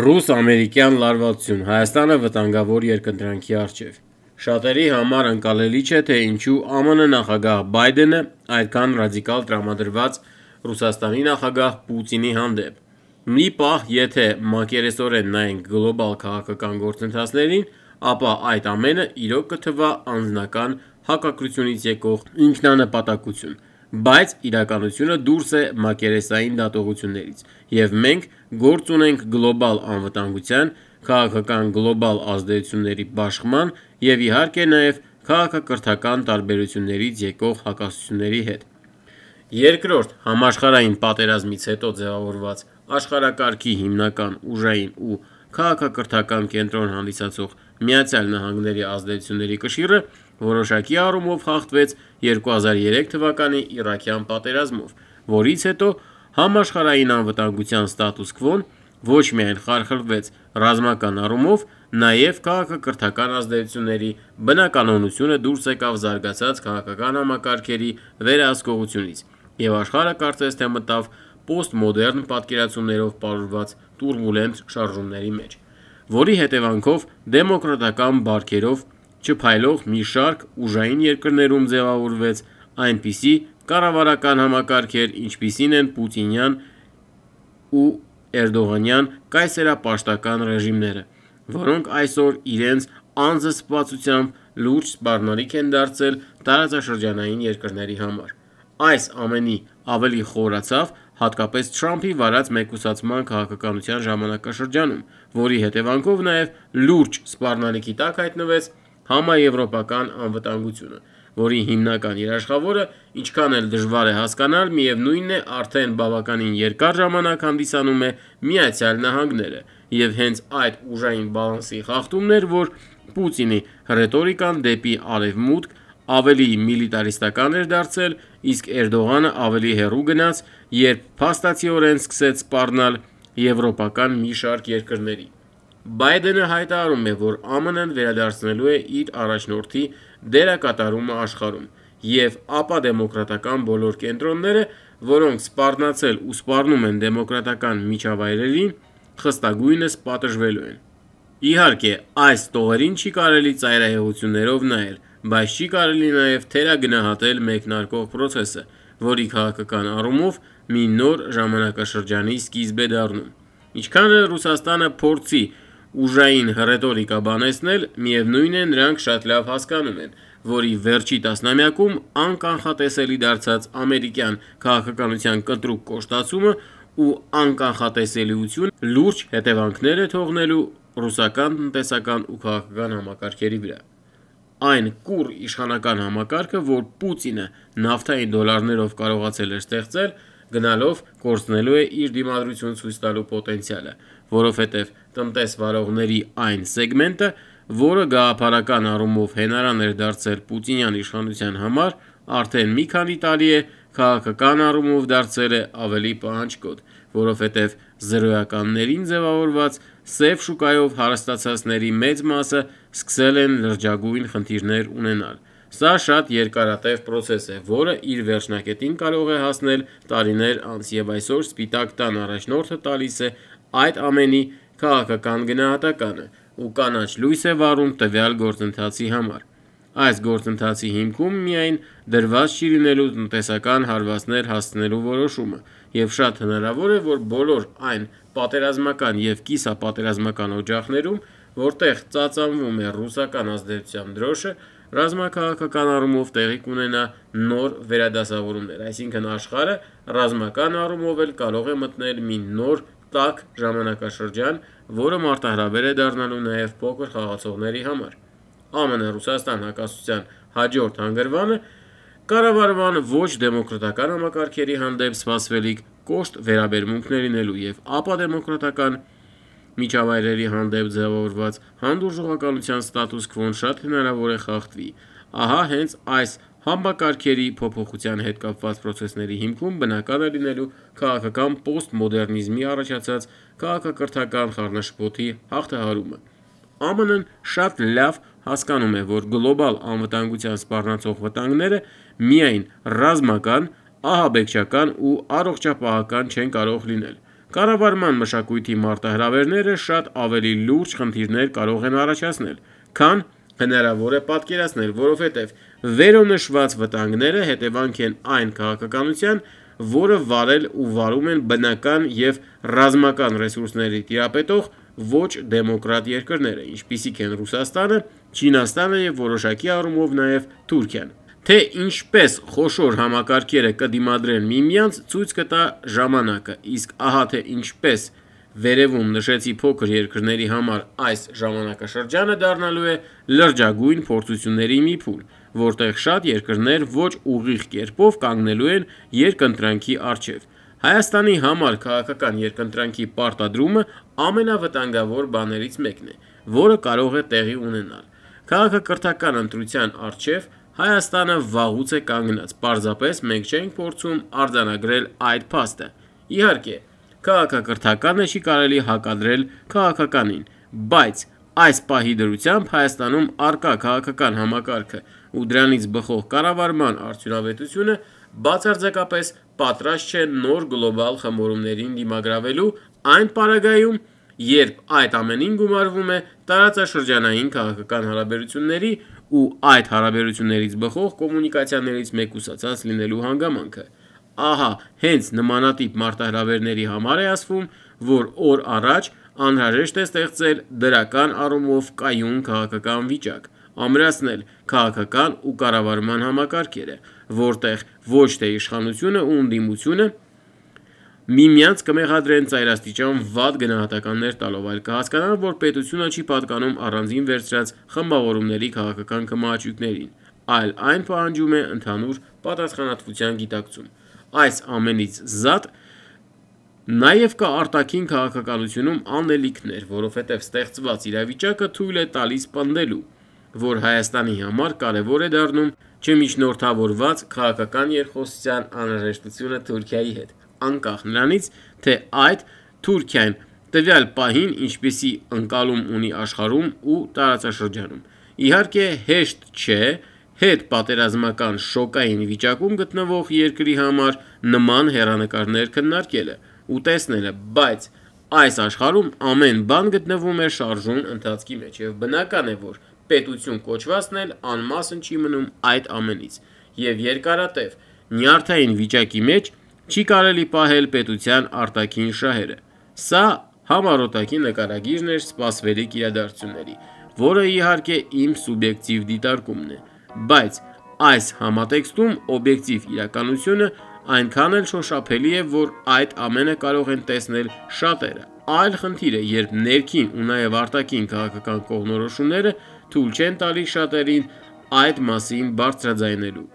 Ռուս-ամերիկյան լարվածություն Հայաստանը վտանգավոր երկընտրանքի առջև։ Շատերի համար ընկալելի չէ, թե ինչու ԱՄՆ նախագահ Բայդենը այդքան ռադիկալ տրամադրված Ռուսաստանի նախագահ Պուտինի հանդեպ։ Մի պահ, եթե մակերեսորեն նայենք գլոբալ քաղաքական գործընթացներին, ապա այդ ամենը իրոք կթվա անձնական հակակրությունից եկող ինքնանպատակություն, բայց իրականությունը դուրս է մակերեսային դատողություններից, եւ մենք Գործ ունենք գլոբալ անվտանգության, քաղաքական գլոբալ ազդեցությունների բաշխման եւ իհարկե նաեւ քաղաքակրթական տարբերություններից եկող հակասությունների հետ։ Երկրորդ, համաշխարհային պատերազմից հետո ձևավորված աշխարհակարգի հիմնական ուժային ու քաղաքակրթական կենտրոն հանդիսացող Միացյալ Նահանգների ազդեցությունների կշիռը որոշակի առումով խախտվեց 2003 թվականի Իրաքյան պատերազմով, որից հետո համաշխարհային անվտանգության ստատուս կվոն ոչ միայն խարխրվեց ռազմական առումով, նաև քաղաքակրթական ազդեցությունների բնականոնությունը դուրս եկավ զարգացած քաղաքական համակարգերի վերահսկողությունից եւ աշխարհը կարծես թե մտավ պոստմոդեռն պատկերացումներով պարուրված турբուլենտ շարժումների մեջ, որի հետևանքով դեմոկրատական բարքերով չփայլող մի շարք ուժային երկրներում ձևավորվեց այնպիսի կառավարական համակարգեր, ինչպիսին են Պուտինյան ու Էրդողանյան կայսերապաշտական ռեժիմները, որոնք այսօր իրենց անձը սպասությամբ լուրջ սպառնալիք են դարձել տարածաշրջանային երկրների համար։ Այս ամենի ավելի խորացավ հատկապես Թրամփի վարած մեկուսացման քաղաքականության ժամանակաշրջանում, որի հետևանքով նաև լուրջ սպառնալիքի տակ հայտնվեց համաեվրոպական անվտանգությունը, որի հիմնական երաշխավորը, ինչքան էլ դժվար է հասկանալ, միևնույնն է արդեն բավականին երկար ժամանակ հանդիսանում է Միացյալ Նահանգները, եւ հենց այդ ուժային բալանսի խախտումն էր, որ Պուտինի ռետորիկան դեպի արևմուտք ավելի միլիտարիստական էր դարձել, իսկ Էրդողանը ավելի հեռու գնաց, երբ փաստացիորեն սկսեց սպառնալ եվրոպական մի շարք երկրների։ Բայդենը հայտարարում է, որ ԱՄՆ-ն վերադարձնելու է իր առաջնորդի դերակատարումը աշխարհում եւ ապա դեմոկրատական բոլոր կենտրոնները, որոնք սպառնացել ու սպառնում են դեմոկրատական միջավայրերին, խստագույնս պատժվելու են։ Իհարկե, այս տողերին չի կարելի ծայրահեղություններով նայել, բայց չի կարելի նաև թերագնահատել մեկնարկող process-ը, որի քաղաքական առումով մի նոր ժամանակաշրջանի սկիզբ է դառնում։ Ինչքան Ռուսաստանը փորձի ուժային ռետորիկա բանեցնել, միևնույն է նրանք շատ լավ հասկանում են, որի վերջի տասնամյակում անկանխատեսելի դարձած ամերիկյան քաղաքականության կտրուկ կոշտացումը ու անկանխատեսելիություն լուրջ հետևանքներ է թողնելու ռուսական տնտեսական ու քաղաքական համակարգերի վրա։ Այն կուր իշխանական համակարգը, որ Պուտինը նավթային դոլարներով կարողացել է ստեղծել, գնալով կորցնելու է իր դիմադրություն ցույց տալու պոտենցիալը, որովհետև տնտես վարողների այն սեգմենտը, որը գաղափարական առումով հենարան էր դարձել Պուտինյան իշխանության համար, արդեն մի քանի տարի է քաղաքական առումով դարձել է ավելի պահանջկոտ, որովհետև զրոյականներին ձևավորված սև շուկայով հարստացածների մեծ մասը սկսել են լրջագույն խնդիրներ ունենալ։ Սա շատ երկարատև process է, որը իր վերջնակետին կարող է հասնել տարիներ անց եւ այսօր Սպիտակ տան առաջնորդը տալիս է Այդ ամենի քաղաքական գնահատականը ու կանաչ լույս է վառում տվյալ գործընթացի համար։ Այս գործընթացի հիմքում միայն դրված չի լինելու տնտեսական հարվածներ հասցնելու որոշումը, եւ շատ հնարավոր է, որ բոլոր այն պատերազմական եւ կիսապատերազմական օջախներում, որտեղ ծածանվում է ռուսական ազդեցության դրոշը, ռազմաքաղաքական առումով տեղի կունենա նոր վերադասավորումներ, այսինքն աշխարը ռազմական առումով էլ կարող է մտնել մի նոր տաք ժամանակաշրջան, որը մարտահրավեր է դառնալու նաև փոքր խաղացողների համար։ ԱՄՆ Ռուսաստան հակասության հաջորդ հանգրվանը կառավարման ոչ դեմոկրատական համակարգերի հանդեպ սպասվելիք կոշտ վերաբերմունքներին ելու եւ ապադեմոկրատական միջավայրերի հանդեպ ձևավորված հանդուրժողականության ստատուս քվոն շատ հնարավոր է խախտվի։ Ահա հենց այս համակարգերի փոփոխության հետ կապված process-ների հիմքում բնական է լինելու քաղաքական պոստմոդեռնիզմի առաջացած քաղաքակրթական խառնաշփոթի հաղթահարումը։ ԱՄՆ-ն շատ լավ հասկանում է, որ գլոբալ անվտանգության սպառնացող վտանգները միայն ռազմական, ահաբեկչական ու առողջապահական չեն կարող լինել։ Կառավարման մշակույթի մարտահրավերները շատ ավելի լուրջ խնդիրներ կարող են առաջացնել, քան հնարավոր է պատկերացնել, որովհետև վերոնշված վտանգները հետևանք են այն քաղաքականության, որը վարել ու վարում են բնական եւ ռազմական ռեսուրսների տիրապետող ոչ դեմոկրատ երկրները, ինչպիսիք են Ռուսաստանը, Չինաստանը եւ որոշակի առումով նաեւ Թուրքիան։ Թե ինչպես խոշոր համակարգերը կդիմադրեն միմյանց, ցույց կտա ժամանակը, իսկ ահա թե ինչպես վերևում նշեցի փոքր երկրների համար այս ժամանակաշրջանը դառնալու է լրջագույն փորձությունների մի փուլ որտեղ շատ երկրներ ոչ ուղիղ կերպով կանգնելու են երկընտրանքի արչև։ Հայաստանի համար քաղաքական երկընտրանքի պարտադրումը ամենավտանգավոր բաներից մեկն է, որը կարող է տեղի ունենալ։ Քաղաքակրթական ընտրության արչև Հայաստանը վաղուց է կանգնած։ Պարզապես մենք չենք փորձում արձանագրել այդ փաստը։ Իհարկե, քաղաքակրթականը չի կարելի հակադրել քաղաքականին, բայց Այս պահի դրությամբ Հայաստանում արկա քաղաքական համակարգը ու դրանից բխող կառավարման արդյունավետությունը բացարձակապես պատրաստ չէ նոր գլոբալ խմորումներին դիմագրավելու այն պարագայում, երբ այդ ամենին գումարվում է տարածաշրջանային քաղաքական հարաբերությունների ու այդ հարաբերություններից բխող կոմունիկացիաներից մեկուսացած լինելու հանգամանքը։ Ահա, հենց նմանատիպ մարտահրավերների համար է ասվում, որ օր առաջ անհրաժեշտ է ստեղծել դրական առումով կայուն քաղաքական վիճակ, ամրացնել քաղաքական ու կառավարման համակարգերը, որտեղ ոչ թե իշխանությունը ու ընդդիմությունը միմյանց կմեղադրեն ծայրաստիճան վատ գնահատականներ տալով, այլ կհասկանան, որ պետությունը չի պատկանում առանձին վերցրած խմբավորումների քաղաքական կմաճույքներին, այլ այն պահանջում է ընդհանուր պատասխանատվության գիտակցում։ Այս ամենից զատ Նաև կա արտաքին քաղաքականությունում անելիքներ, որովհետև ստեղծված իրավիճակը թույլ է տալիս պնդելու, որ Հայաստանի համար կարևոր է դառնում չմիջնորդավորված քաղաքական երկխոսության անհրաժեշտությունը Թուրքիայի հետ, անկախ նրանից, թե այդ Թուրքիան տվյալ պահին ինչպիսի ընկալում ունի աշխարհում ու տարածաշրջանում։ Իհարկե, հեշտ չէ հետ պատերազմական շոկային վիճակում գտնվող երկրի համար նման հերանեկարներ քննարկելը, ու տեսնելը, բայց այս աշխարհում ամեն բան գտնվում է շարժուն ընթացքի մեջ եւ բնական է որ պետություն կոչվածն էլ անմասն չի մնում այդ ամենից եւ երկարատև նյարդային վիճակի մեջ չի կարելի պահել պետության արտաքին շահերը սա համառոտակի նկարագիրն էր սպասվելիք իրադարձությունների որը իհարկե իմ սուբյեկտիվ դիտարկումն է բայց այս համատեքստում օբյեկտիվ իրականությունը այնքան էլ շոշափելի է, որ այդ ամենը կարող են տեսնել շատերը։ Այլ խնդիր է, երբ ներքին ու նաև արտաքին քաղաքական կողմնորոշումները թույլ չեն տալիս շատերին այդ մասին բարձրաձայնելու։